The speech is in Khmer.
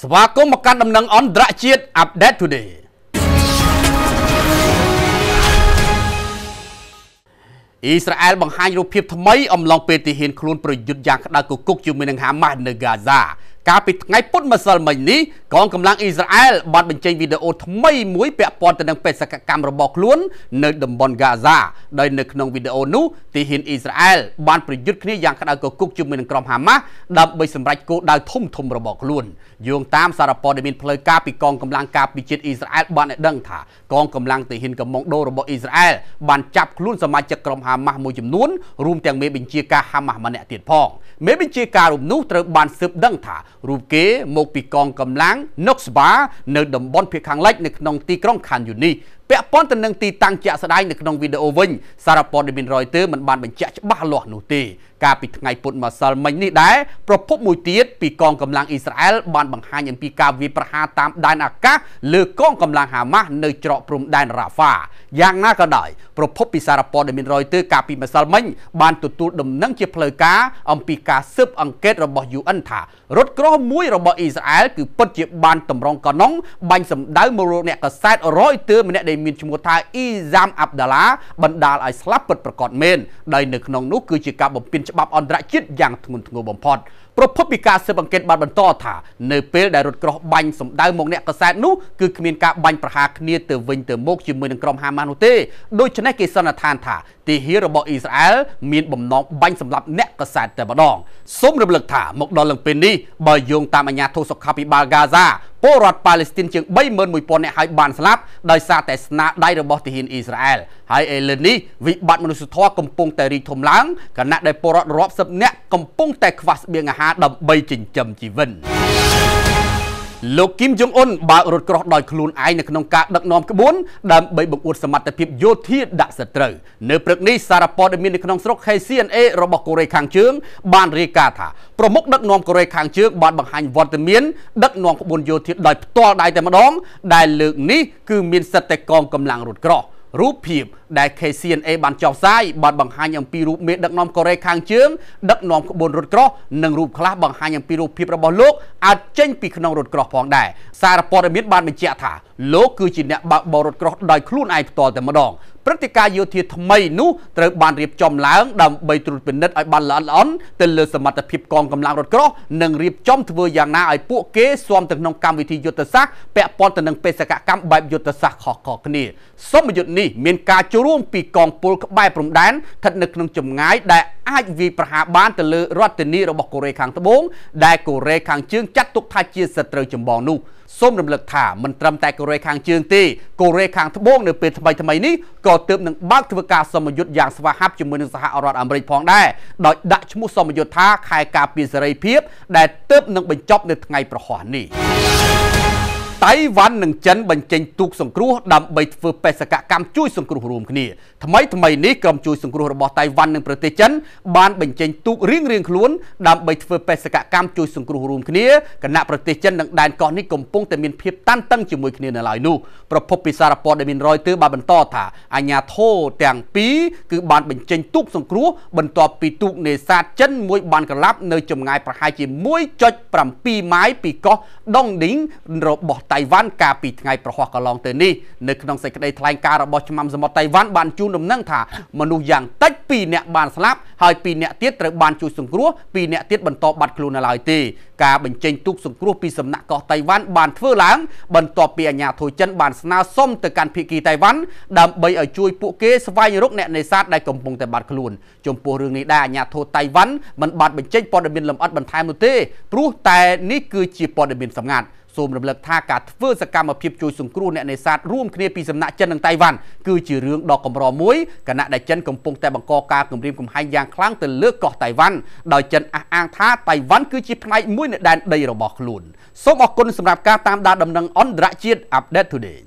ស្វាគមន៍មកកាន់ដំណឹងអន្តរជាតិ Update Today អ៊ីស្រាអែលបង្ហាញរូបភាពថ្មីអំឡុងពេលទីហ៊ានខ្លួនប្រយុទ្ធយ៉ាងក្តៅគគុកជាមួយនឹងហាម៉ាស់នៅហ្គាហ្សាកាលពីថ្ងៃពុធម្សិលមិញនេះកងកម្លាំងអ៊ីស្រាអែលបានបញ្ចេញវីដេអូថ្មីមួយពាក់ព័ន្ធទៅនឹងបេសកកម្មរបស់ខ្លួន នៅតំបន់ហ្គាហ្សាដោយនៅក្នុងវីដេអូនោះទីហ៊ានអ៊ីស្រាអែលបានប្រយុទ្ធគ្នាយ៉ាងក្តៅគគុកជាមួយនឹងក្រុមហាម៉ាស់ដើម្បីសម្រេចគោលដៅធំធំរបស់ខ្លួនយោងតាមសារព័ត៌មានផ្លូវការពីកងកម្លាំងការពារជាតិអ៊ីស្រាអែលបានឲ្យដឹងថាកងកម្លាំងទីហ៊ានកំងដូរបស់អ៊ីស្រាអែលបានចាប់ខ្លួនសមាជិកក្រុមហាម៉ាស់មួយចំនួនរួមទាំងមេបញ្ជាការហាម៉ាស់ម្នាក់ទៀតផងមេបញ្ជាការរូបនោះត្រូវបានស៊ើបដឹងថារូបគេមកពីកងកម្លាំងនុកសបានៅតំបន់ភៀកខាងលិចនៅក្នុងទីក្រុងខាន់យូនីពាក់ព័ន្ធទៅនឹងទីតាំងជាក់ស្ដែងនៅក្នុងវីដេអូវិញសារព័ត៌មាន Reuters មិនបានបញ្ជាក់ច្បាស់លាស់នោះទេកាលពីថ្ងៃពុធម្សិលមិញនេះដែរប្រភពមួយទៀតពីកងកម្លាំងអ៊ីស្រាអែលបានបង្ហាញអំពីការវាយប្រហារតាមដែនអាកាសលើកងកម្លាំងហាម៉ាស់នៅច្រកព្រំដែនរ៉ាហ្វាយ៉ាងណាក៏ដោយប្រភពពីសារព័ត៌មាន Reuters កាលពីម្សិលមិញបានទទួលដំណឹងជាផ្លូវការអំពីការស៊ើបអង្កេតរបស់ UN ថារថក្រោះមួយរបស់អ៊ីស្រាអែលគឺពិតជាបានតម្រង់កណ្ដុងបាញ់សម្ដៅមករោអ្នកកសែត Reuters ម្នាក់ដែលមានឈ្មោះថាអ៊ីសាមអាប់ដាឡាបណ្ដាលឲ្យស្លាប់ពិតប្រាកដមែនដោយនៅក្នុងនោះគឺជាការបំពានច្បាប់អន្តរជាតិយ៉ាងធ្ងន់ធ្ងរបំផុតប្រពន្ធពីការស៊ើបអង្កេតបានបន្តថានៅពេលដែលរថក្រោះបាញ់សម្ដៅមកអ្នកកសែតនោះគឺគ្មានការបាញ់ប្រហារគ្នាទៅវិញទៅមកជាមួយនឹងក្រុមហាម៉ាស់នោះទេដូច្នេះគេសន្និដ្ឋានថាទីហ៊ារបស់អ៊ីស្រាអែលមានបំណងបាញ់សម្លាប់អ្នកកសែតតែម្ដងសូមរំលឹកថាមកដល់លឹងពេលនេះបើយោងតាមអាញាធិបតេយ្យសុខាភិបាលហ្គាហ្សាពលរដ្ឋប៉ាឡេស្ទីនជាង31000នាក់ហើយបានស្លាប់ដោយសារតែស្នាដៃរបស់ទាហានអ៊ីស្រាអែលហើយឥឡូវនេះវិបត្តិមនុស្សធម៌កំពុងតែរីកធំឡើងខណៈដែលពលរដ្ឋរាប់សិបនាក់កំពុងតែខ្វះស្បៀងអាហារដើម្បីចិញ្ចឹមជីវិតលោកគីមចុងអ៊ុនបើករថក្រោះដោយខ្លួនឯងនៅក្នុងការដឹកនាំក្បួនដើម្បីបង្អួតសមត្ថភាពយោធាដាក់សត្រូវនៅព្រឹកនេះសារព័ត៌មាននៅក្នុងស្រុក KCNA របស់កូរ៉េខាងជើងបានរាយការណ៍ថាប្រមុខដឹកនាំកូរ៉េខាងជើងបានបង្ហាញវត្តមានដឹកនាំក្បួនយោធាដោយផ្ទាល់ដៃតែម្ដងដែលលើកនេះគឺមានសិទ្ធិតែកងកម្លាំងរថក្រោះរូបភាពដែល KCNA បានចោទផ្សាយបានបង្ហាញអំពីរូបមេដឹកនាំកូរ៉េខាងជើងដឹកនាំក្បួនរថក្រោះនិងរូបខ្លះបង្ហាញអំពីរូបភាពរបស់លោកអាចចេញពីក្នុងរថក្រោះផងដែរសារព័ត៌មានបានបញ្ជាក់ថាលោកគឺជាអ្នកបើកបររថក្រោះដោយខ្លួនឯងផ្ទាល់តែម្ដងព្រឹត្តិការណ៍យោធាថ្មីនោះត្រូវបានរៀបចំឡើងដើម្បីត្រួតពិនិត្យឲ្យបានល្អិតល្អន់ទៅលើសមត្ថភាពកងកម្លាំងរថក្រោះនិងរៀបចំធ្វើយ៉ាងណាឲ្យពួកគេស៊ាំទៅក្នុងកម្មវិធីយុទ្ធសាស្ត្រពាក់ព័ន្ធទៅនឹងបេសកកម្មបែបយុទ្ធសាស្ត្រខុសៗគ្នាសមយុទ្ធនេះមានការចូលរួមពីកងពលក្បែរព្រំដែនស្ថិតនៅក្នុងចម្ងាយដែលអាចវាយប្រហារបានទៅលើរដ្ឋធានីរបស់កូរ៉េខាងត្បូងដែលកូរ៉េខាងជើងចាត់ទុកថាជាសត្រូវចម្បងនោះ។សូមរំលឹកថាមិនត្រឹមតែកូរ៉េខាងជើងទេកូរ៉េខាងត្បូងនៅពេលថ្មីថ្មីនេះក៏ទើបនឹងបើកធ្វើការសមយុទ្ធយ៉ាងស្វាហាប់ជាមួយនឹងសហរដ្ឋអាមេរិកផងដែរដោយដាក់ឈ្មោះសមយុទ្ធថាខែការពារសេរីភាពដែលទើបនឹងបញ្ចប់នៅថ្ងៃប្រហ័សនេះតៃវ៉ាន់និងចិនបញ្ចេញទូកសង្គ្រោះដើម្បីធ្វើបេសកកម្មជួយសង្គ្រោះរួមគ្នាថ្មីថ្មីនេះក្រុមជួយសង្គ្រោះរបស់តៃវ៉ាន់និងប្រទេសចិនបានបញ្ចេញទូករៀងរៀងខ្លួនដើម្បីធ្វើបេសកកម្មជួយសង្គ្រោះរួមគ្នាគណៈប្រទេសចិននិងដែនកោះនេះកំពុងតែមានភាពតានតឹងជាមួយគ្នានៅឡើយនោះប្រពន្ធពិសារព័ត៌ដែលមានរយទើបានបន្តថាអាញាធោទាំងពីរគឺបានបញ្ចេញទូកសង្គ្រោះបន្ទាប់ពីទូកនេសាទចិនមួយបានក្រឡាប់នៅចម្ងាយប្រហែលជា1.7ម៉ាយពីកោះដុងឌីងរបស់តៃវ៉ាន់កាលពីថ្ងៃប្រហ័សកន្លងទៅនេះនៅក្នុងសេចក្តីថ្លែងការណ៍របស់ឆ្មាំសមុទ្រតៃវ៉ាន់បានជូនដំណឹងថាមនុស្សយ៉ាងតិច2នាក់បានស្លាប់ហើយ2នាក់ទៀតត្រូវបានជួយសង្គ្រោះ2នាក់ទៀតបន្តបាត់ខ្លួននៅឡើយទេការបញ្ចេញទូកសង្គ្រោះពីសំណាក់កោះតៃវ៉ាន់បានធ្វើឡើង បន្ទាប់ពីអាញាធរចិនបានស្នើសុំទៅកាន់ភៀគីតៃវ៉ាន់ដើម្បីឲ្យជួយពួកគេស្វែងរកអ្នកនេសាទដែលកំពុងតែបាត់ខ្លួន ចំពោះរឿងនេះដែរអាញាធរតៃវ៉ាន់មិនបានបញ្ចេញព័ត៌មានលម្អិតបន្ថែមនោះទេព្រោះតែនេះគឺជាព័ត៌មានសម្ងាត់សូមរំលឹកថាការធ្វើសកម្មភាពជួយសង្គ្រោះអ្នកនេសាទរួមគ្នាពីសំណាក់ចិននិងតៃវ៉ាន់គឺជារឿងដ៏កម្រមួយគណៈដែលចិនកំពុងតែបង្កការគំរាមកំហែងយ៉ាងខ្លាំងទៅលើកោះតៃវ៉ាន់ដោយចិនអះអាងថាតៃវ៉ាន់គឺជាផ្នែកមួយនៃដែនដីរបស់ខ្លួនសូមអរគុណសម្រាប់ការតាមដានដំណឹងអន្តរជាតិ Update Today